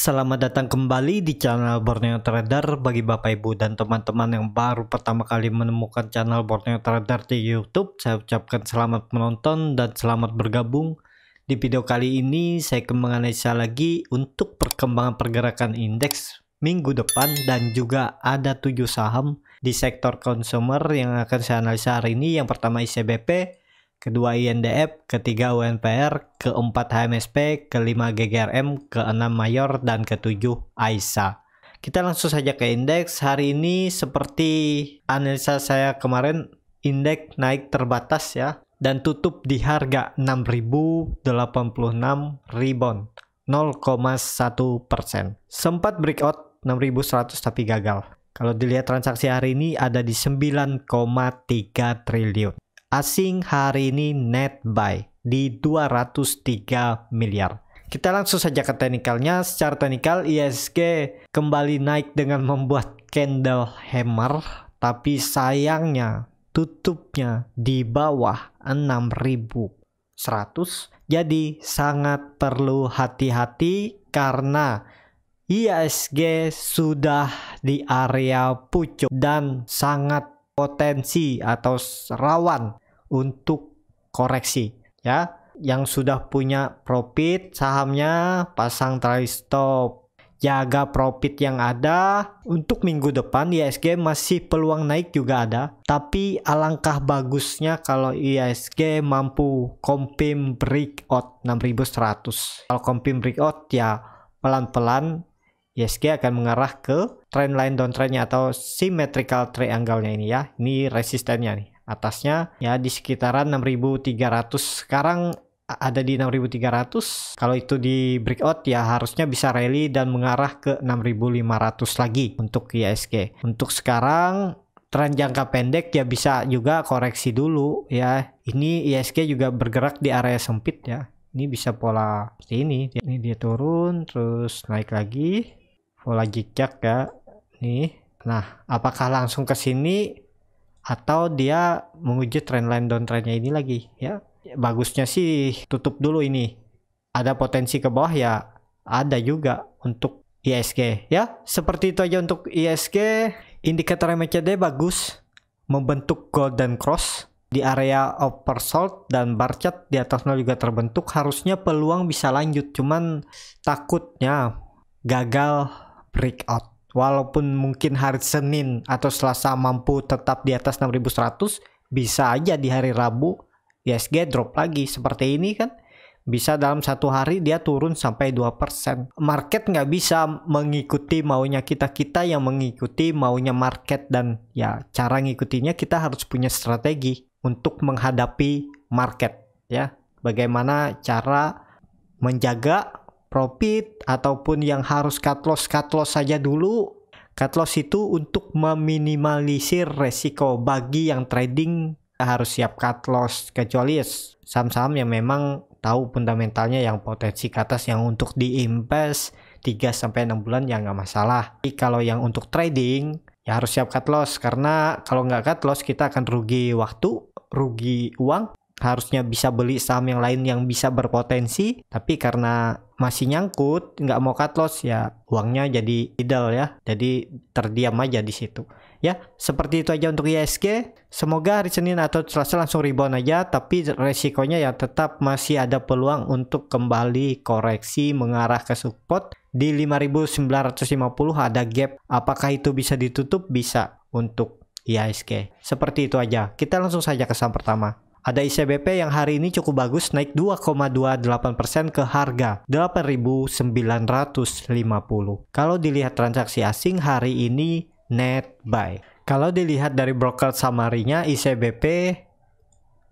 Selamat datang kembali di channel Borneo Trader bagi Bapak Ibu dan teman-teman yang baru pertama kali menemukan channel Borneo Trader di YouTube. Saya ucapkan selamat menonton dan selamat bergabung. Di video kali ini saya akan menganalisa lagi untuk perkembangan pergerakan indeks minggu depan dan juga ada 7 saham di sektor consumer yang akan saya analisa hari ini. Yang pertama ICBP, kedua INDF, ketiga UNPR, keempat HMSP, kelima GGRM, keenam Mayor, dan ketujuh AISA. Kita langsung saja ke indeks. Hari ini seperti analisa saya kemarin, indeks naik terbatas ya dan tutup di harga 6086 rebound 0,1 persen. Sempat breakout 6100 tapi gagal. Kalau dilihat transaksi hari ini ada di 9,3 triliun asing hari ini net buy di 203 miliar. Kita langsung saja ke teknikalnya. Secara teknikal ISG kembali naik dengan membuat candle hammer, tapi sayangnya tutupnya di bawah 6100. Jadi sangat perlu hati-hati karena ISG sudah di area pucuk dan sangat potensi atau rawan untuk koreksi ya yang sudah punya profit sahamnya pasang try stop jaga profit yang ada untuk minggu depan ISG masih peluang naik juga ada tapi alangkah bagusnya kalau ISG mampu confirm breakout 6100 kalau confirm breakout ya pelan-pelan ISG akan mengarah ke trendline downtrendnya atau symmetrical triangle-nya ini ya ini resistennya nih atasnya ya di sekitaran 6300 sekarang ada di 6300 kalau itu di breakout ya harusnya bisa rally dan mengarah ke 6500 lagi untuk ISG untuk sekarang tren jangka pendek ya bisa juga koreksi dulu ya ini ISG juga bergerak di area sempit ya ini bisa pola seperti ini ini dia turun terus naik lagi pola jejak ya nih nah apakah langsung ke sini atau dia menguji trendline downtrendnya ini lagi ya bagusnya sih tutup dulu ini ada potensi ke bawah ya ada juga untuk ISG ya seperti itu aja untuk ISG indikator MACD bagus membentuk golden cross di area oversold dan bar chart di atas nol juga terbentuk harusnya peluang bisa lanjut cuman takutnya gagal breakout walaupun mungkin hari Senin atau Selasa mampu tetap di atas 6100 bisa aja di hari Rabu ISG drop lagi seperti ini kan bisa dalam satu hari dia turun sampai 2%. Market nggak bisa mengikuti maunya kita-kita yang mengikuti maunya market dan ya cara ngikutinya kita harus punya strategi untuk menghadapi market ya. Bagaimana cara menjaga profit ataupun yang harus cut loss cut loss saja dulu cut loss itu untuk meminimalisir resiko bagi yang trading harus siap cut loss kecuali ya saham-saham yang memang tahu fundamentalnya yang potensi ke atas yang untuk diinvest 3 sampai 6 bulan ya nggak masalah. Tapi kalau yang untuk trading ya harus siap cut loss karena kalau nggak cut loss kita akan rugi waktu, rugi uang harusnya bisa beli saham yang lain yang bisa berpotensi tapi karena masih nyangkut nggak mau cut loss ya uangnya jadi idle ya jadi terdiam aja di situ ya seperti itu aja untuk ISG semoga hari Senin atau Selasa langsung rebound aja tapi resikonya ya tetap masih ada peluang untuk kembali koreksi mengarah ke support di 5950 ada gap apakah itu bisa ditutup bisa untuk ISG seperti itu aja kita langsung saja ke saham pertama ada ICBP yang hari ini cukup bagus naik 2,28% ke harga 8.950. Kalau dilihat transaksi asing hari ini net buy. Kalau dilihat dari broker samarinya ICBP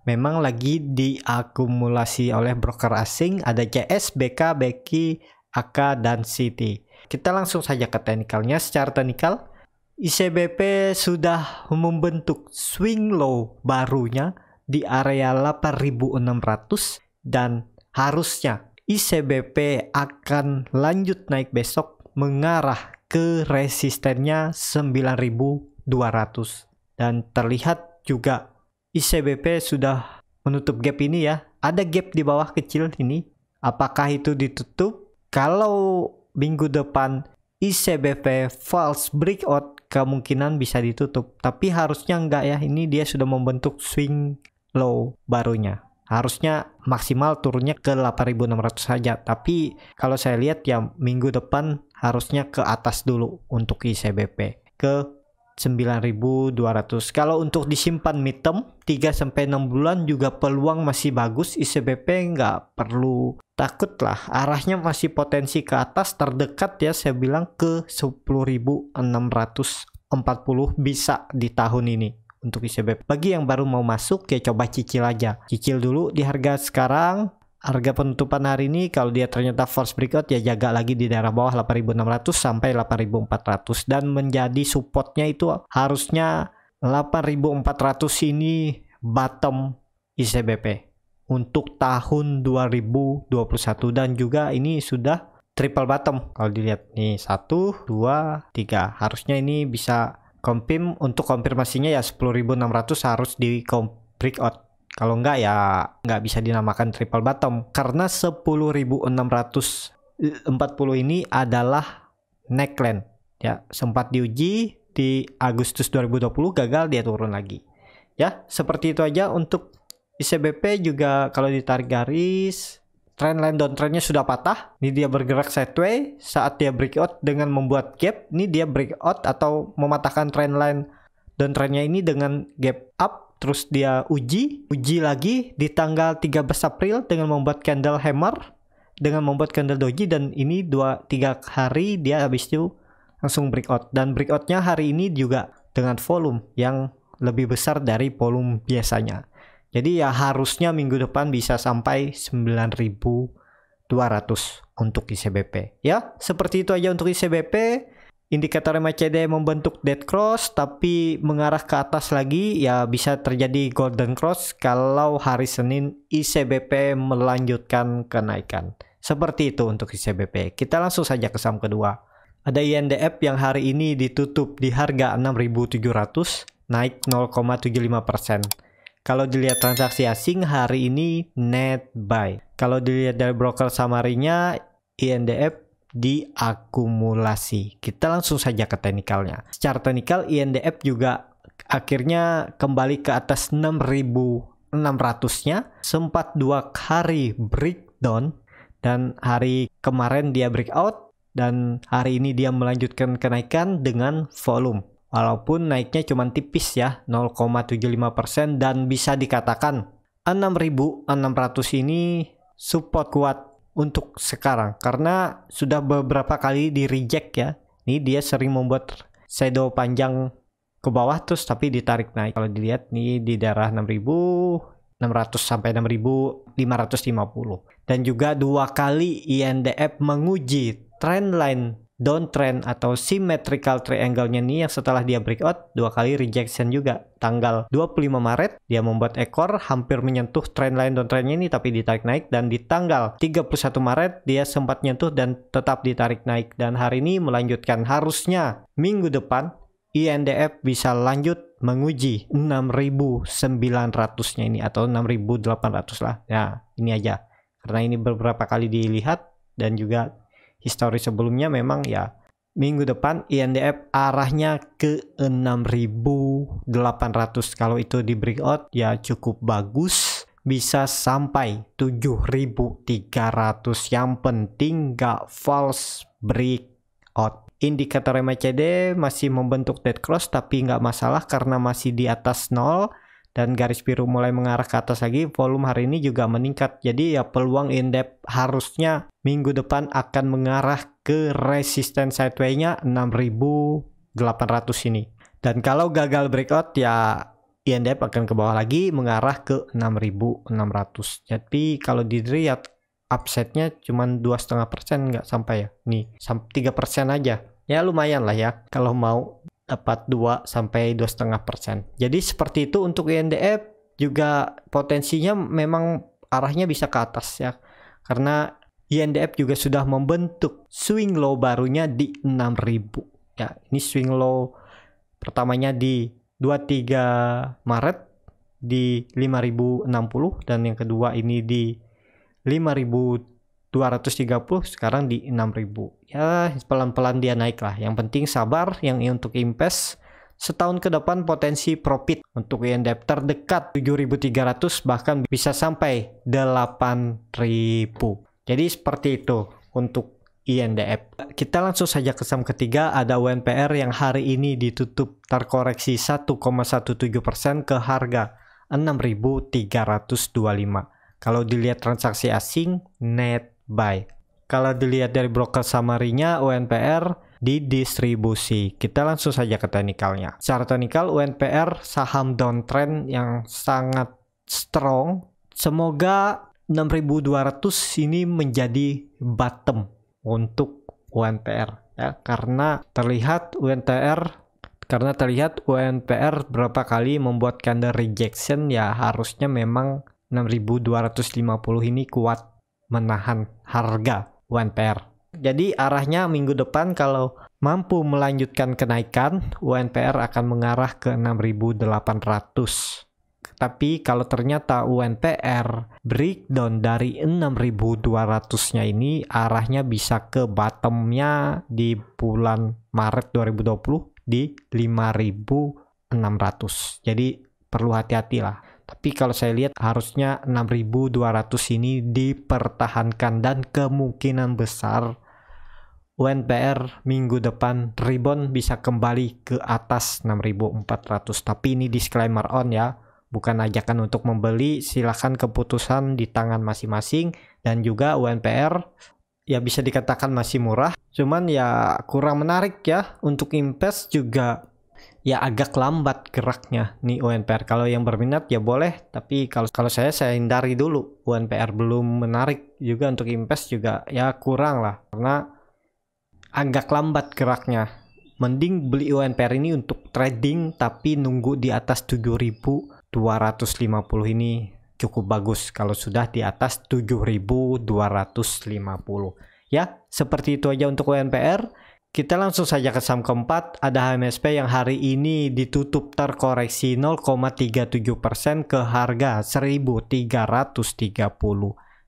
memang lagi diakumulasi oleh broker asing ada CS, BK, Beki, AK, dan City. Kita langsung saja ke teknikalnya. Secara teknikal ICBP sudah membentuk swing low barunya di area 8600 dan harusnya ICBP akan lanjut naik besok mengarah ke resistennya 9200 dan terlihat juga ICBP sudah menutup gap ini ya ada gap di bawah kecil ini apakah itu ditutup kalau minggu depan ICBP false breakout kemungkinan bisa ditutup tapi harusnya enggak ya ini dia sudah membentuk swing low barunya. Harusnya maksimal turunnya ke 8.600 saja, tapi kalau saya lihat ya minggu depan harusnya ke atas dulu untuk ICBP ke 9.200. Kalau untuk disimpan mitem 3 6 bulan juga peluang masih bagus. ICBP nggak perlu takut lah. Arahnya masih potensi ke atas terdekat ya saya bilang ke 10.640 bisa di tahun ini untuk ICBP. Bagi yang baru mau masuk ya coba cicil aja. Cicil dulu di harga sekarang harga penutupan hari ini kalau dia ternyata force breakout ya jaga lagi di daerah bawah 8600 sampai 8400 dan menjadi supportnya itu harusnya 8400 ini bottom ICBP untuk tahun 2021 dan juga ini sudah triple bottom kalau dilihat nih 1 2 3 harusnya ini bisa Kompim untuk konfirmasinya ya 10.600 harus di break out. Kalau enggak ya nggak bisa dinamakan triple bottom karena 10.640 ini adalah neckline ya sempat diuji di Agustus 2020 gagal dia turun lagi ya seperti itu aja untuk ICBP juga kalau ditarik garis Trendline downtrendnya sudah patah. Ini dia bergerak sideways saat dia breakout dengan membuat gap. Ini dia breakout atau mematahkan trendline line downtrendnya ini dengan gap up. Terus dia uji, uji lagi di tanggal 13 April dengan membuat candle hammer. Dengan membuat candle doji dan ini 2-3 hari dia habis itu langsung breakout. Dan breakoutnya hari ini juga dengan volume yang lebih besar dari volume biasanya. Jadi ya harusnya minggu depan bisa sampai 9.200 untuk ICBP. Ya, seperti itu aja untuk ICBP. Indikator MACD membentuk dead cross tapi mengarah ke atas lagi ya bisa terjadi golden cross kalau hari Senin ICBP melanjutkan kenaikan. Seperti itu untuk ICBP. Kita langsung saja ke saham kedua. Ada INDF yang hari ini ditutup di harga 6.700 naik 0,75 kalau dilihat transaksi asing hari ini net buy. Kalau dilihat dari broker samarinya INDF diakumulasi. Kita langsung saja ke teknikalnya. Secara teknikal INDF juga akhirnya kembali ke atas 6.600-nya. Sempat dua hari breakdown dan hari kemarin dia breakout dan hari ini dia melanjutkan kenaikan dengan volume. Walaupun naiknya cuma tipis ya, 0,75% dan bisa dikatakan 6.600 ini support kuat untuk sekarang karena sudah beberapa kali di reject ya. Ini dia sering membuat shadow panjang ke bawah terus tapi ditarik naik. Kalau dilihat nih di daerah 6000 600 sampai 6550 dan juga dua kali INDF menguji trendline downtrend atau symmetrical triangle-nya nih yang setelah dia breakout dua kali rejection juga tanggal 25 Maret dia membuat ekor hampir menyentuh trendline nya ini tapi ditarik naik dan di tanggal 31 Maret dia sempat nyentuh dan tetap ditarik naik dan hari ini melanjutkan harusnya minggu depan INDF bisa lanjut menguji 6.900-nya ini atau 6.800 lah. Nah, ini aja. Karena ini beberapa kali dilihat dan juga histori sebelumnya memang ya minggu depan INDF arahnya ke 6800 kalau itu di breakout ya cukup bagus bisa sampai 7300 yang penting gak false breakout indikator MACD masih membentuk dead cross tapi nggak masalah karena masih di atas nol dan garis biru mulai mengarah ke atas lagi, volume hari ini juga meningkat. Jadi ya peluang indep harusnya minggu depan akan mengarah ke resisten sideway-nya 6800 ini. Dan kalau gagal breakout ya indep akan ke bawah lagi mengarah ke 6600. Jadi kalau dilihat upsetnya cuma dua setengah persen nggak sampai ya nih tiga persen aja ya lumayan lah ya kalau mau dapat 2 sampai 2,5 persen. Jadi seperti itu untuk INDF juga potensinya memang arahnya bisa ke atas ya. Karena INDF juga sudah membentuk swing low barunya di 6000. Ya, ini swing low pertamanya di 23 Maret di 5060 dan yang kedua ini di 5000 230 sekarang di 6000 ya pelan-pelan dia naik lah yang penting sabar yang untuk impes setahun ke depan potensi profit untuk INDEP terdekat 7300 bahkan bisa sampai 8000 jadi seperti itu untuk INDF. Kita langsung saja ke saham ketiga ada UNPR yang hari ini ditutup terkoreksi 1,17% ke harga 6325 kalau dilihat transaksi asing net buy. Kalau dilihat dari broker summary-nya UNPR di distribusi. Kita langsung saja ke teknikalnya. Secara teknikal UNPR saham downtrend yang sangat strong. Semoga 6200 ini menjadi bottom untuk UNPR ya karena terlihat UNPR karena terlihat UNPR berapa kali membuat candle rejection ya harusnya memang 6250 ini kuat menahan harga UNPR. Jadi arahnya minggu depan kalau mampu melanjutkan kenaikan, UNPR akan mengarah ke 6.800. Tapi kalau ternyata UNPR breakdown dari 6.200-nya ini arahnya bisa ke bottomnya di bulan Maret 2020 di 5.600. Jadi perlu hati hatilah tapi kalau saya lihat harusnya 6.200 ini dipertahankan dan kemungkinan besar UNPR minggu depan rebound bisa kembali ke atas 6.400 tapi ini disclaimer on ya bukan ajakan untuk membeli silahkan keputusan di tangan masing-masing dan juga UNPR ya bisa dikatakan masih murah cuman ya kurang menarik ya untuk invest juga ya agak lambat geraknya nih UNPR. Kalau yang berminat ya boleh, tapi kalau kalau saya saya hindari dulu. UNPR belum menarik juga untuk impes juga ya kurang lah karena agak lambat geraknya. Mending beli UNPR ini untuk trading tapi nunggu di atas 7250 ini cukup bagus kalau sudah di atas 7250. Ya, seperti itu aja untuk UNPR. Kita langsung saja ke saham keempat, ada HMSP yang hari ini ditutup terkoreksi 0,37% ke harga 1330.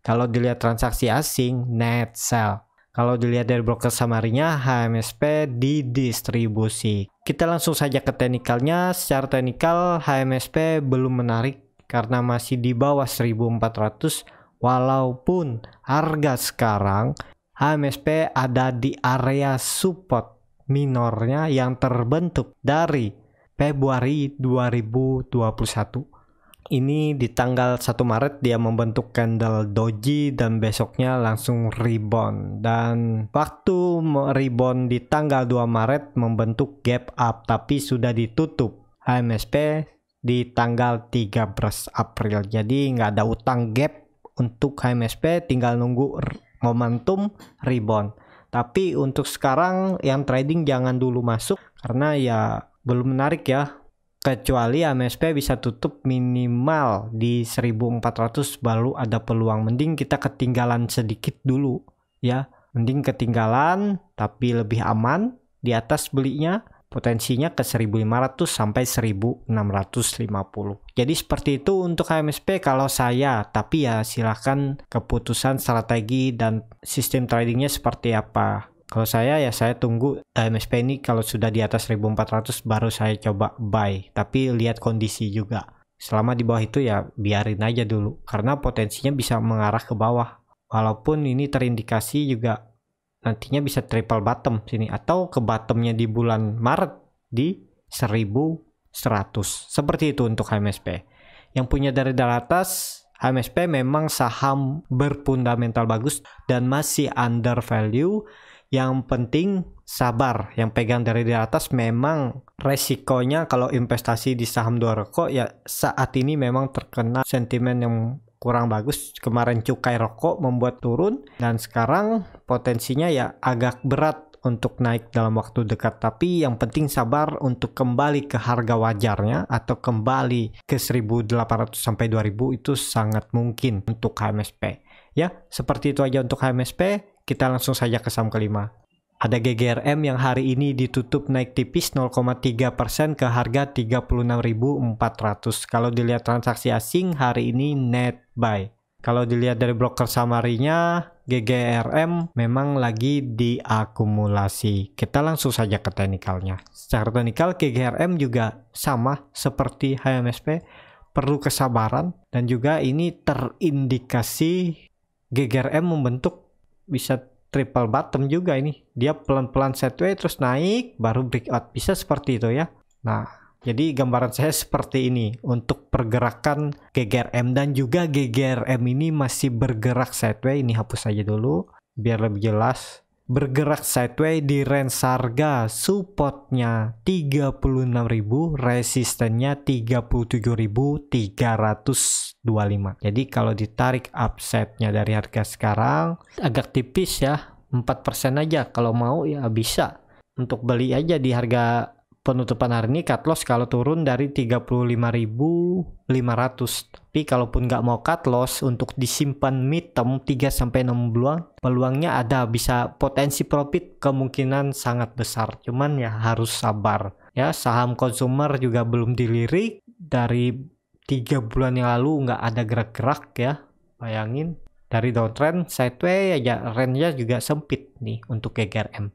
Kalau dilihat transaksi asing, net sell. Kalau dilihat dari broker samarinya, HMSP didistribusi. Kita langsung saja ke teknikalnya. Secara teknikal, HMSP belum menarik karena masih di bawah 1400 walaupun harga sekarang HMSP ada di area support minornya yang terbentuk dari Februari 2021. Ini di tanggal 1 Maret dia membentuk candle doji dan besoknya langsung rebound. Dan waktu rebound di tanggal 2 Maret membentuk gap up tapi sudah ditutup. HMSP di tanggal 13 April. Jadi nggak ada utang gap untuk HMSP tinggal nunggu momentum rebound. Tapi untuk sekarang yang trading jangan dulu masuk karena ya belum menarik ya. Kecuali MSP bisa tutup minimal di 1400 baru ada peluang. Mending kita ketinggalan sedikit dulu ya. Mending ketinggalan tapi lebih aman di atas belinya potensinya ke 1500 sampai 1650. Jadi seperti itu untuk HMSP kalau saya, tapi ya silahkan keputusan strategi dan sistem tradingnya seperti apa. Kalau saya ya saya tunggu HMSP ini kalau sudah di atas 1400 baru saya coba buy. Tapi lihat kondisi juga. Selama di bawah itu ya biarin aja dulu. Karena potensinya bisa mengarah ke bawah. Walaupun ini terindikasi juga nantinya bisa triple bottom sini atau ke bottomnya di bulan Maret di 1100 seperti itu untuk HMSP yang punya dari atas HMSP memang saham berfundamental bagus dan masih under value yang penting sabar yang pegang dari di atas memang resikonya kalau investasi di saham dua rokok ya saat ini memang terkena sentimen yang kurang bagus. Kemarin cukai rokok membuat turun dan sekarang potensinya ya agak berat untuk naik dalam waktu dekat tapi yang penting sabar untuk kembali ke harga wajarnya atau kembali ke 1800 sampai 2000 itu sangat mungkin untuk HMSP ya seperti itu aja untuk HMSP kita langsung saja ke saham kelima ada GGRM yang hari ini ditutup naik tipis 0,3% ke harga 36.400. Kalau dilihat transaksi asing hari ini net buy. Kalau dilihat dari broker samarinya, GGRM memang lagi diakumulasi. Kita langsung saja ke teknikalnya. Secara teknikal GGRM juga sama seperti HMSP, perlu kesabaran dan juga ini terindikasi GGRM membentuk bisa triple bottom juga ini dia pelan-pelan sideways terus naik baru breakout bisa seperti itu ya nah jadi gambaran saya seperti ini untuk pergerakan GGRM dan juga GGRM ini masih bergerak sideways ini hapus aja dulu biar lebih jelas bergerak sideways di range harga supportnya 36.000 resistennya 37.325 jadi kalau ditarik upsetnya dari harga sekarang agak tipis ya 4% aja kalau mau ya bisa untuk beli aja di harga penutupan hari ini cut loss kalau turun dari 35.500 tapi kalaupun nggak mau cut loss untuk disimpan mid term 3 sampai 6 bulan peluangnya ada bisa potensi profit kemungkinan sangat besar cuman ya harus sabar ya saham konsumer juga belum dilirik dari tiga bulan yang lalu nggak ada gerak-gerak ya bayangin dari downtrend sideways aja range-nya juga sempit nih untuk GGRM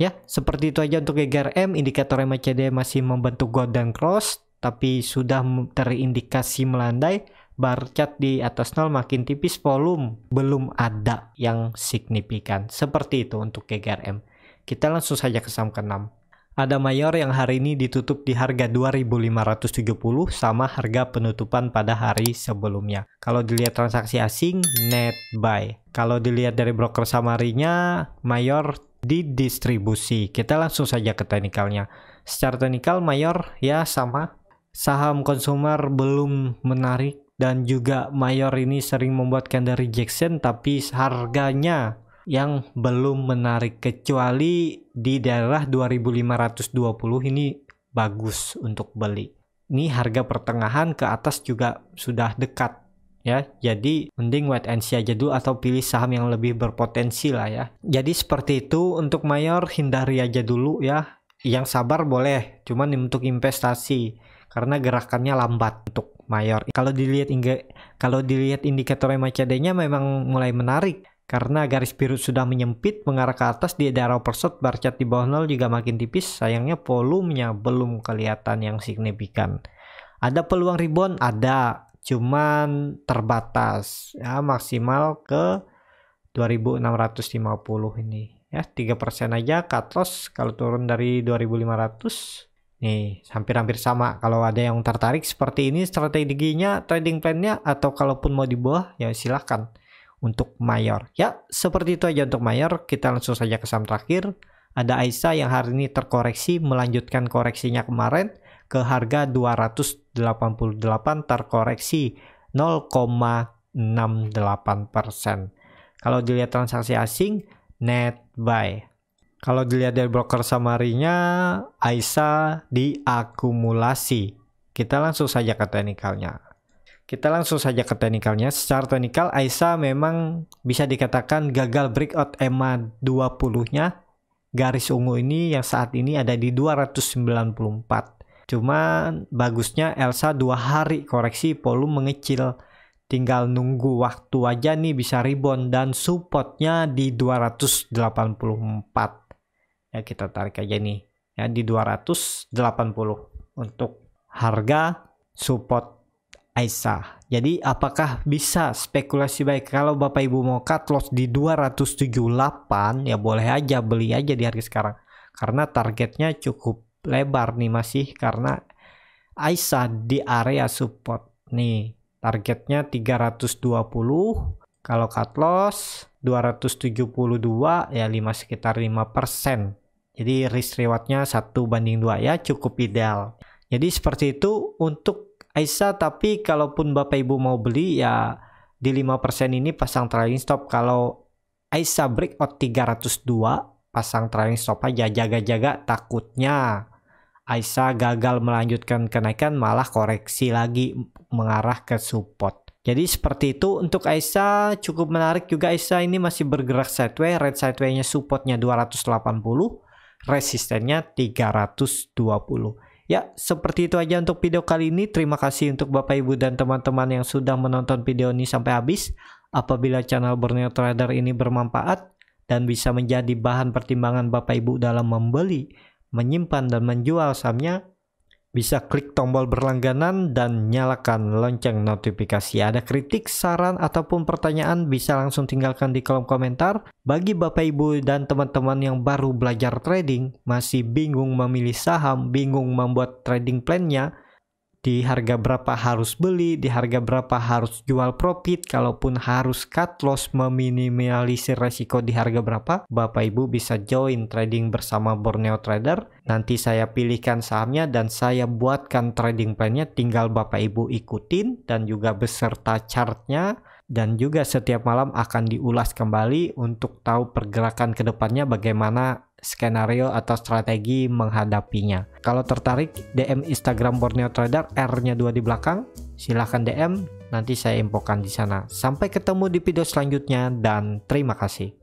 Ya, seperti itu aja untuk GGRM, indikator MACD masih membentuk golden cross, tapi sudah terindikasi melandai, bar chart di atas nol makin tipis, volume belum ada yang signifikan. Seperti itu untuk GGRM. Kita langsung saja ke saham ke-6. Ada mayor yang hari ini ditutup di harga 2570 sama harga penutupan pada hari sebelumnya. Kalau dilihat transaksi asing, net buy. Kalau dilihat dari broker samarinya, mayor di distribusi. Kita langsung saja ke teknikalnya. Secara teknikal mayor ya sama. Saham konsumer belum menarik dan juga mayor ini sering membuat candle rejection tapi harganya yang belum menarik kecuali di daerah 2520 ini bagus untuk beli. Ini harga pertengahan ke atas juga sudah dekat ya jadi mending wait and see aja dulu atau pilih saham yang lebih berpotensi lah ya jadi seperti itu untuk mayor hindari aja dulu ya yang sabar boleh cuman untuk investasi karena gerakannya lambat untuk mayor kalau dilihat hingga kalau dilihat indikator MACD-nya memang mulai menarik karena garis biru sudah menyempit mengarah ke atas di daerah overshot bar chart di bawah nol juga makin tipis sayangnya volumenya belum kelihatan yang signifikan ada peluang rebound ada cuman terbatas ya maksimal ke 2650 ini ya 3% aja cut kalau turun dari 2500 nih hampir-hampir sama kalau ada yang tertarik seperti ini strateginya trading plannya atau kalaupun mau di bawah ya silahkan untuk mayor ya seperti itu aja untuk mayor kita langsung saja ke saham terakhir ada Aisa yang hari ini terkoreksi melanjutkan koreksinya kemarin ke harga 200 88 terkoreksi 0,68 Kalau dilihat transaksi asing, net buy. Kalau dilihat dari broker samarinya, AISA diakumulasi. Kita langsung saja ke teknikalnya. Kita langsung saja ke teknikalnya. Secara teknikal, AISA memang bisa dikatakan gagal breakout EMA 20-nya. Garis ungu ini yang saat ini ada di 294. Cuman bagusnya Elsa dua hari koreksi volume mengecil. Tinggal nunggu waktu aja nih bisa rebound dan supportnya di 284. Ya kita tarik aja nih ya di 280 untuk harga support Aisyah. Jadi apakah bisa spekulasi baik kalau Bapak Ibu mau cut loss di 278 ya boleh aja beli aja di harga sekarang karena targetnya cukup lebar nih masih karena Aisa di area support nih. Targetnya 320. Kalau cut loss 272 ya 5 sekitar 5%. persen Jadi risk rewardnya 1 banding 2 ya cukup ideal. Jadi seperti itu untuk Aisa tapi kalaupun Bapak Ibu mau beli ya di 5% ini pasang trailing stop. Kalau Aisa breakout 302 pasang trailing stop aja jaga-jaga takutnya ISA gagal melanjutkan kenaikan malah koreksi lagi mengarah ke support. Jadi seperti itu untuk ISA cukup menarik juga ISA ini masih bergerak sideways, red sideways-nya supportnya 280, resistennya 320. Ya, seperti itu aja untuk video kali ini. Terima kasih untuk Bapak Ibu dan teman-teman yang sudah menonton video ini sampai habis. Apabila channel Borneo Trader ini bermanfaat dan bisa menjadi bahan pertimbangan Bapak Ibu dalam membeli menyimpan dan menjual sahamnya, bisa klik tombol berlangganan dan nyalakan lonceng notifikasi. Ada kritik, saran, ataupun pertanyaan bisa langsung tinggalkan di kolom komentar. Bagi Bapak Ibu dan teman-teman yang baru belajar trading, masih bingung memilih saham, bingung membuat trading plan-nya, di harga berapa harus beli, di harga berapa harus jual profit, kalaupun harus cut loss meminimalisir resiko di harga berapa, Bapak Ibu bisa join trading bersama Borneo Trader. Nanti saya pilihkan sahamnya dan saya buatkan trading plannya, tinggal Bapak Ibu ikutin dan juga beserta chartnya dan juga setiap malam akan diulas kembali untuk tahu pergerakan kedepannya bagaimana skenario atau strategi menghadapinya. Kalau tertarik DM Instagram Borneo Trader R-nya dua di belakang, silahkan DM, nanti saya infokan di sana. Sampai ketemu di video selanjutnya dan terima kasih.